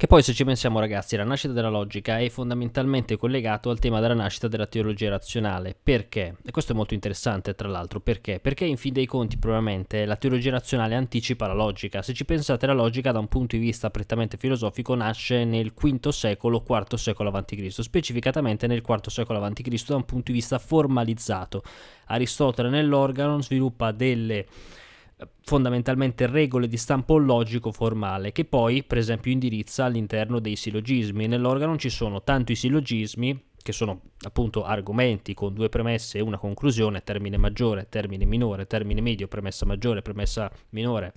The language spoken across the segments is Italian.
Che poi se ci pensiamo ragazzi, la nascita della logica è fondamentalmente collegato al tema della nascita della teologia razionale. Perché? E questo è molto interessante tra l'altro, perché? Perché in fin dei conti probabilmente la teologia razionale anticipa la logica. Se ci pensate la logica da un punto di vista prettamente filosofico nasce nel V secolo, IV secolo a.C., specificatamente nel IV secolo a.C. da un punto di vista formalizzato. Aristotele nell'organo sviluppa delle fondamentalmente regole di stampo logico-formale che poi per esempio indirizza all'interno dei silogismi. Nell'organo ci sono tanto i silogismi che sono appunto argomenti con due premesse e una conclusione, termine maggiore, termine minore, termine medio, premessa maggiore, premessa minore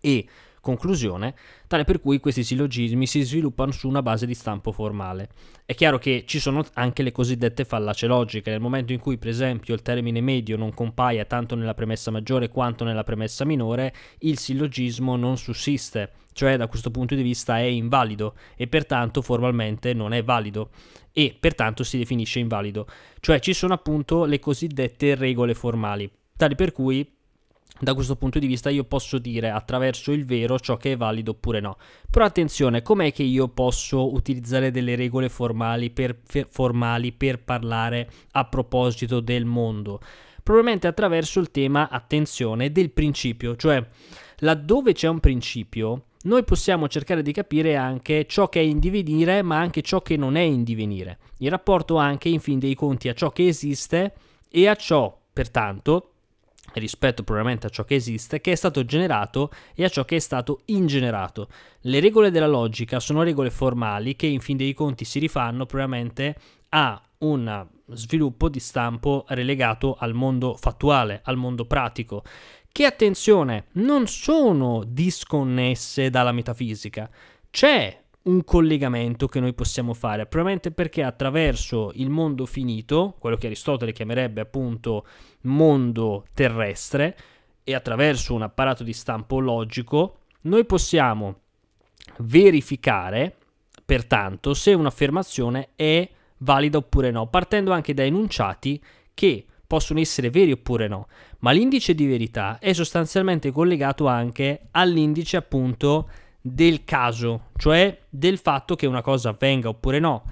e conclusione, tale per cui questi sillogismi si sviluppano su una base di stampo formale. È chiaro che ci sono anche le cosiddette fallace logiche, nel momento in cui per esempio il termine medio non compaia tanto nella premessa maggiore quanto nella premessa minore, il sillogismo non sussiste, cioè da questo punto di vista è invalido e pertanto formalmente non è valido e pertanto si definisce invalido, cioè ci sono appunto le cosiddette regole formali, tali per cui da questo punto di vista io posso dire attraverso il vero ciò che è valido oppure no. Però attenzione, com'è che io posso utilizzare delle regole formali per, formali per parlare a proposito del mondo? Probabilmente attraverso il tema, attenzione, del principio, cioè laddove c'è un principio, noi possiamo cercare di capire anche ciò che è in divenire, ma anche ciò che non è in divenire, in rapporto anche in fin dei conti a ciò che esiste e a ciò, pertanto, rispetto probabilmente a ciò che esiste, che è stato generato e a ciò che è stato ingenerato. Le regole della logica sono regole formali che in fin dei conti si rifanno probabilmente a un sviluppo di stampo relegato al mondo fattuale, al mondo pratico, che attenzione, non sono disconnesse dalla metafisica. C'è un collegamento che noi possiamo fare, probabilmente perché attraverso il mondo finito, quello che Aristotele chiamerebbe appunto mondo terrestre, e attraverso un apparato di stampo logico, noi possiamo verificare, pertanto, se un'affermazione è valida oppure no, partendo anche da enunciati che possono essere veri oppure no, ma l'indice di verità è sostanzialmente collegato anche all'indice appunto del caso, cioè del fatto che una cosa avvenga oppure no.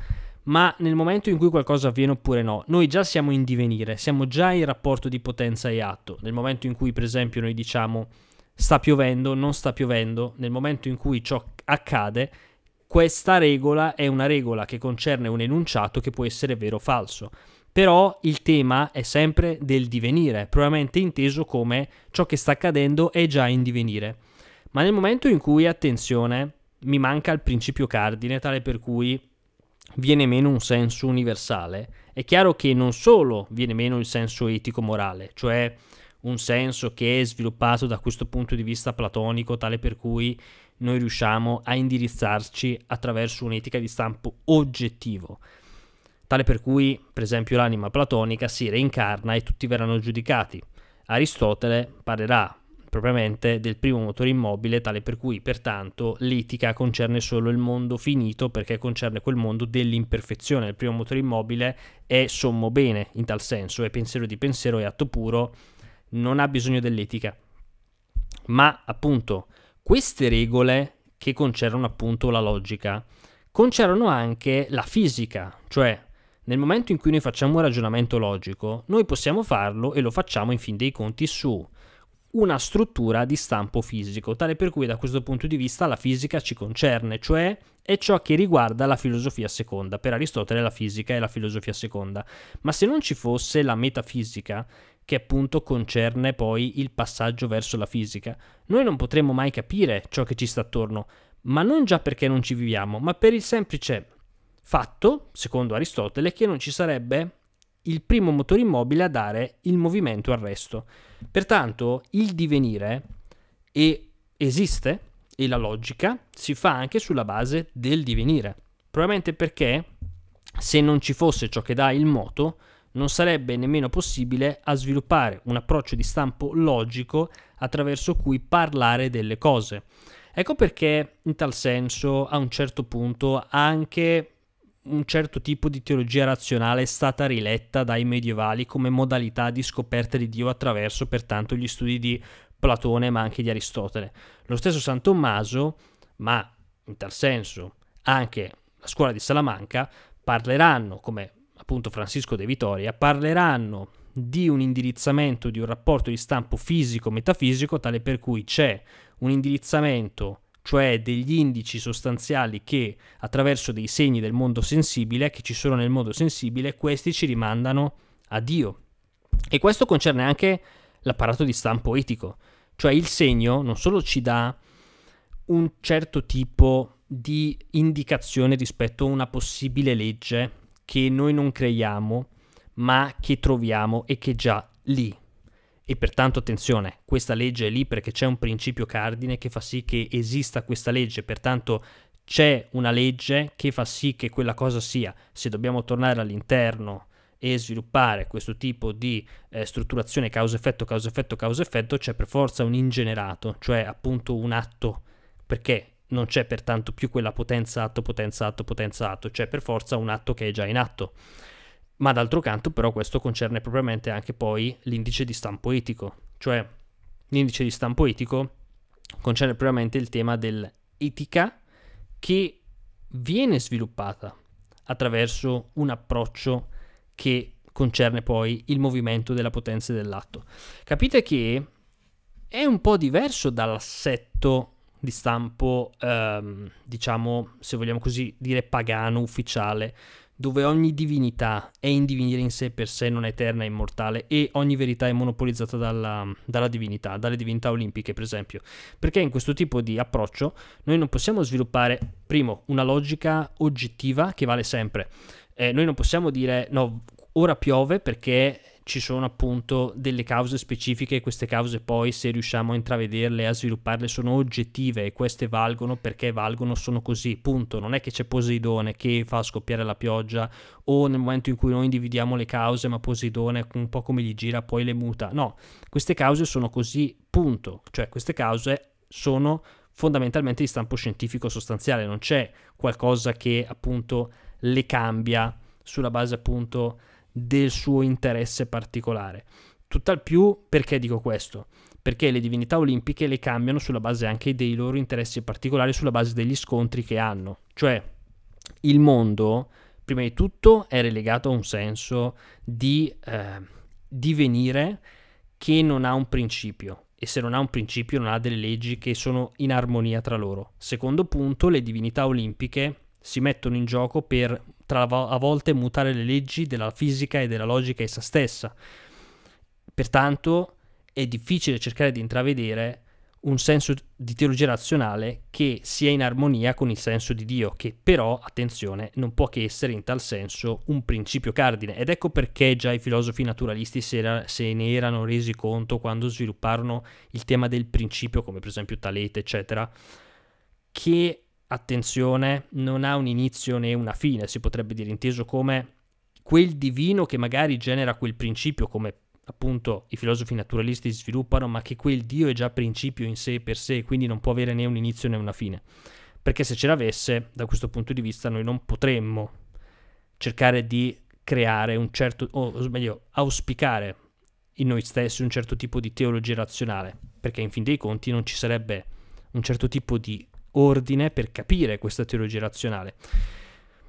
Ma nel momento in cui qualcosa avviene oppure no, noi già siamo in divenire, siamo già in rapporto di potenza e atto. Nel momento in cui, per esempio, noi diciamo sta piovendo, non sta piovendo, nel momento in cui ciò accade, questa regola è una regola che concerne un enunciato che può essere vero o falso. Però il tema è sempre del divenire, probabilmente inteso come ciò che sta accadendo è già in divenire. Ma nel momento in cui, attenzione, mi manca il principio cardine, tale per cui viene meno un senso universale, è chiaro che non solo viene meno il senso etico-morale, cioè un senso che è sviluppato da questo punto di vista platonico, tale per cui noi riusciamo a indirizzarci attraverso un'etica di stampo oggettivo, tale per cui, per esempio, l'anima platonica si reincarna e tutti verranno giudicati. Aristotele parlerà propriamente del primo motore immobile, tale per cui pertanto l'etica concerne solo il mondo finito perché concerne quel mondo dell'imperfezione. Il primo motore immobile è sommo bene in tal senso, è pensiero di pensiero, è atto puro, non ha bisogno dell'etica. Ma appunto queste regole che concernono appunto la logica, concernono anche la fisica, cioè nel momento in cui noi facciamo un ragionamento logico, noi possiamo farlo e lo facciamo in fin dei conti su una struttura di stampo fisico, tale per cui da questo punto di vista la fisica ci concerne, cioè è ciò che riguarda la filosofia seconda. Per Aristotele la fisica è la filosofia seconda, ma se non ci fosse la metafisica, che appunto concerne poi il passaggio verso la fisica, noi non potremmo mai capire ciò che ci sta attorno, ma non già perché non ci viviamo, ma per il semplice fatto, secondo Aristotele, che non ci sarebbe il primo motore immobile a dare il movimento al resto. Pertanto il divenire esiste e la logica si fa anche sulla base del divenire. Probabilmente perché se non ci fosse ciò che dà il moto, non sarebbe nemmeno possibile a sviluppare un approccio di stampo logico attraverso cui parlare delle cose. Ecco perché in tal senso a un certo punto anche un certo tipo di teologia razionale è stata riletta dai medievali come modalità di scoperta di Dio attraverso pertanto gli studi di Platone ma anche di Aristotele. Lo stesso San Tommaso, ma in tal senso anche la scuola di Salamanca, parleranno, come appunto Francisco De Vitoria, parleranno di un indirizzamento di un rapporto di stampo fisico-metafisico tale per cui c'è un indirizzamento cioè degli indici sostanziali che attraverso dei segni del mondo sensibile, che ci sono nel mondo sensibile, questi ci rimandano a Dio. E questo concerne anche l'apparato di stampo etico, cioè il segno non solo ci dà un certo tipo di indicazione rispetto a una possibile legge che noi non creiamo, ma che troviamo e che già lì, e pertanto attenzione, questa legge è lì perché c'è un principio cardine che fa sì che esista questa legge, pertanto c'è una legge che fa sì che quella cosa sia. Se dobbiamo tornare all'interno e sviluppare questo tipo di eh, strutturazione causa-effetto, causa-effetto, causa-effetto, c'è per forza un ingenerato, cioè appunto un atto, perché non c'è pertanto più quella potenza atto, potenza atto, potenza atto, c'è per forza un atto che è già in atto. Ma d'altro canto però questo concerne propriamente anche poi l'indice di stampo etico, cioè l'indice di stampo etico concerne propriamente il tema dell'etica che viene sviluppata attraverso un approccio che concerne poi il movimento della potenza dell'atto. Capite che è un po' diverso dall'assetto di stampo, ehm, diciamo, se vogliamo così dire, pagano ufficiale dove ogni divinità è indivinire in sé per sé, non è eterna e immortale, e ogni verità è monopolizzata dalla, dalla, divinità, dalle divinità olimpiche, per esempio. Perché in questo tipo di approccio noi non possiamo sviluppare, primo, una logica oggettiva che vale sempre. Eh, noi non possiamo dire no, ora piove perché ci sono appunto delle cause specifiche, queste cause poi se riusciamo a intravederle, a svilupparle, sono oggettive e queste valgono perché valgono, sono così, punto. Non è che c'è Poseidone che fa scoppiare la pioggia o nel momento in cui noi individuiamo le cause, ma Poseidone un po' come gli gira poi le muta. No, queste cause sono così, punto. Cioè queste cause sono fondamentalmente di stampo scientifico sostanziale, non c'è qualcosa che appunto le cambia sulla base appunto del suo interesse particolare. Tutt'al più perché dico questo? Perché le divinità olimpiche le cambiano sulla base anche dei loro interessi particolari, sulla base degli scontri che hanno. Cioè, il mondo, prima di tutto, è relegato a un senso di eh, divenire che non ha un principio e se non ha un principio non ha delle leggi che sono in armonia tra loro. Secondo punto, le divinità olimpiche si mettono in gioco per tra, a volte mutare le leggi della fisica e della logica essa stessa. Pertanto è difficile cercare di intravedere un senso di teologia razionale che sia in armonia con il senso di Dio, che però, attenzione, non può che essere in tal senso un principio cardine. Ed ecco perché già i filosofi naturalisti se, era, se ne erano resi conto quando svilupparono il tema del principio, come per esempio Talete, eccetera, che attenzione, non ha un inizio né una fine, si potrebbe dire inteso come quel divino che magari genera quel principio come appunto i filosofi naturalisti sviluppano, ma che quel Dio è già principio in sé per sé, quindi non può avere né un inizio né una fine. Perché se ce l'avesse, da questo punto di vista, noi non potremmo cercare di creare un certo, o meglio, auspicare in noi stessi un certo tipo di teologia razionale, perché in fin dei conti non ci sarebbe un certo tipo di ordine per capire questa teologia razionale.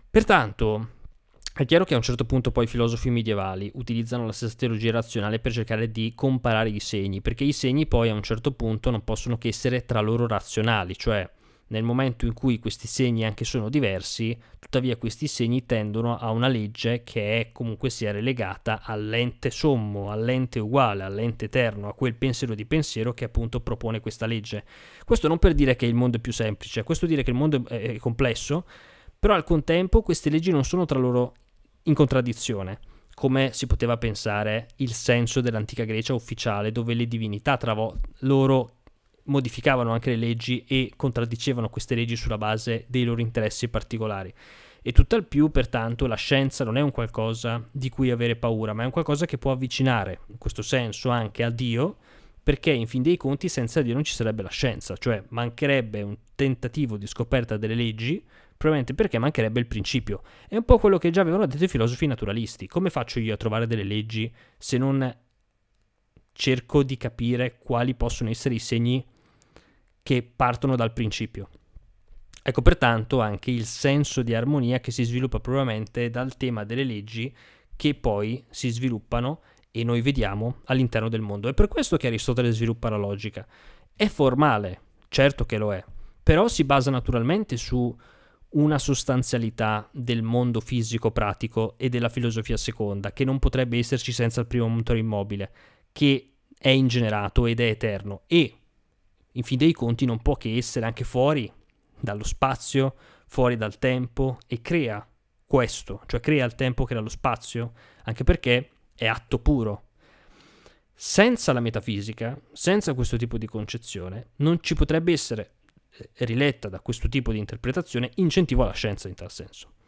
Pertanto, è chiaro che a un certo punto poi i filosofi medievali utilizzano la stessa teologia razionale per cercare di comparare i segni, perché i segni poi a un certo punto non possono che essere tra loro razionali, cioè nel momento in cui questi segni anche sono diversi, tuttavia questi segni tendono a una legge che è comunque sia relegata all'ente sommo, all'ente uguale, all'ente eterno, a quel pensiero di pensiero che appunto propone questa legge. Questo non per dire che il mondo è più semplice, questo dire che il mondo è complesso, però al contempo queste leggi non sono tra loro in contraddizione come si poteva pensare il senso dell'antica Grecia ufficiale, dove le divinità tra loro modificavano anche le leggi e contraddicevano queste leggi sulla base dei loro interessi particolari. E tutt'al più, pertanto, la scienza non è un qualcosa di cui avere paura, ma è un qualcosa che può avvicinare, in questo senso, anche a Dio, perché in fin dei conti senza Dio non ci sarebbe la scienza, cioè mancherebbe un tentativo di scoperta delle leggi, probabilmente perché mancherebbe il principio. È un po' quello che già avevano detto i filosofi naturalisti. Come faccio io a trovare delle leggi se non cerco di capire quali possono essere i segni che partono dal principio. Ecco pertanto anche il senso di armonia che si sviluppa probabilmente dal tema delle leggi che poi si sviluppano e noi vediamo all'interno del mondo. È per questo che Aristotele sviluppa la logica. È formale, certo che lo è, però si basa naturalmente su una sostanzialità del mondo fisico pratico e della filosofia seconda, che non potrebbe esserci senza il primo motore immobile, che è ingenerato ed è eterno e in fin dei conti non può che essere anche fuori dallo spazio, fuori dal tempo e crea questo, cioè crea il tempo, crea lo spazio, anche perché è atto puro. Senza la metafisica, senza questo tipo di concezione, non ci potrebbe essere, eh, riletta da questo tipo di interpretazione, incentivo alla scienza in tal senso.